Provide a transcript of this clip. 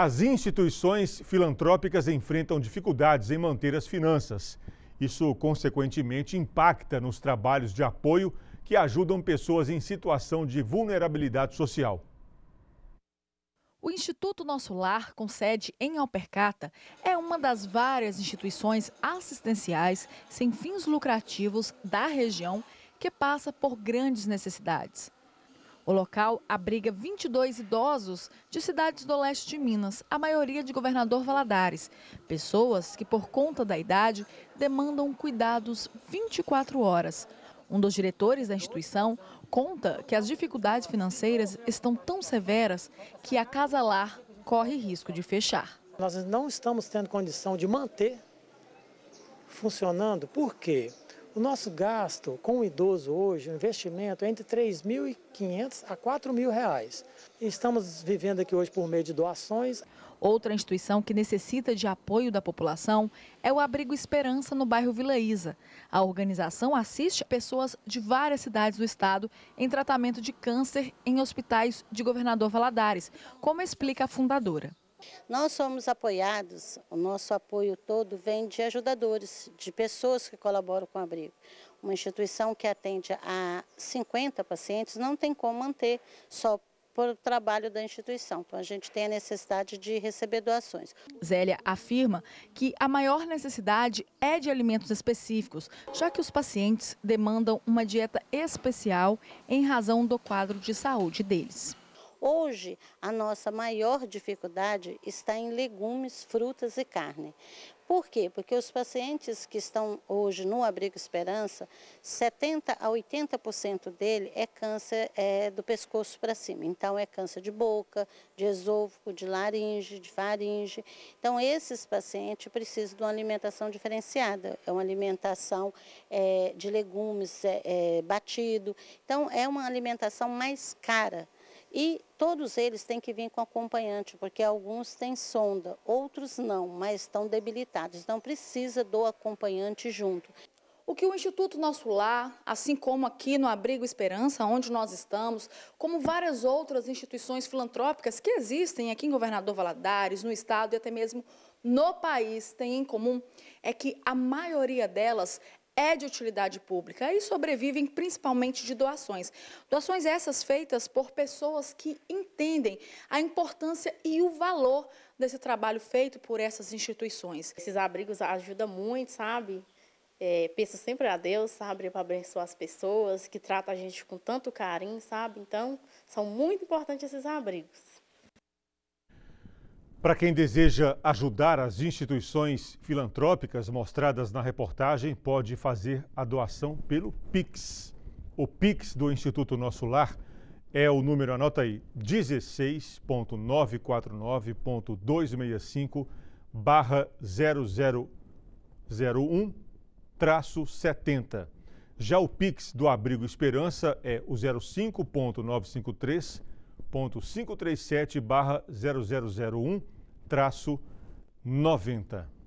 As instituições filantrópicas enfrentam dificuldades em manter as finanças. Isso, consequentemente, impacta nos trabalhos de apoio que ajudam pessoas em situação de vulnerabilidade social. O Instituto Nosso Lar, com sede em Alpercata, é uma das várias instituições assistenciais sem fins lucrativos da região que passa por grandes necessidades. O local abriga 22 idosos de cidades do leste de Minas, a maioria de Governador Valadares. Pessoas que, por conta da idade, demandam cuidados 24 horas. Um dos diretores da instituição conta que as dificuldades financeiras estão tão severas que a Casa Lar corre risco de fechar. Nós não estamos tendo condição de manter funcionando, por quê? O nosso gasto com o idoso hoje, o investimento é entre 3.500 a 4.000 reais. Estamos vivendo aqui hoje por meio de doações. Outra instituição que necessita de apoio da população é o Abrigo Esperança, no bairro Vila Isa. A organização assiste pessoas de várias cidades do estado em tratamento de câncer em hospitais de Governador Valadares, como explica a fundadora. Nós somos apoiados, o nosso apoio todo vem de ajudadores, de pessoas que colaboram com o abrigo. Uma instituição que atende a 50 pacientes não tem como manter só por trabalho da instituição. Então, a gente tem a necessidade de receber doações. Zélia afirma que a maior necessidade é de alimentos específicos, já que os pacientes demandam uma dieta especial em razão do quadro de saúde deles. Hoje, a nossa maior dificuldade está em legumes, frutas e carne. Por quê? Porque os pacientes que estão hoje no Abrigo Esperança, 70% a 80% dele é câncer é, do pescoço para cima. Então, é câncer de boca, de esôfago, de laringe, de faringe. Então, esses pacientes precisam de uma alimentação diferenciada. É uma alimentação é, de legumes é, é batido. Então, é uma alimentação mais cara e todos eles têm que vir com acompanhante, porque alguns têm sonda, outros não, mas estão debilitados. Então precisa do acompanhante junto. O que o Instituto Nosso Lar, assim como aqui no Abrigo Esperança, onde nós estamos, como várias outras instituições filantrópicas que existem aqui em Governador Valadares, no Estado e até mesmo no país, tem em comum, é que a maioria delas é de utilidade pública e sobrevivem principalmente de doações. Doações essas feitas por pessoas que entendem a importância e o valor desse trabalho feito por essas instituições. Esses abrigos ajudam muito, sabe? É, pensa sempre a Deus, sabe, para abençoar as pessoas, que trata a gente com tanto carinho, sabe? Então, são muito importantes esses abrigos. Para quem deseja ajudar as instituições filantrópicas mostradas na reportagem, pode fazer a doação pelo Pix. O Pix do Instituto Nosso Lar é o número, anota aí, 16.949.265 barra 0001 traço 70. Já o Pix do Abrigo Esperança é o 05.953 um traço 90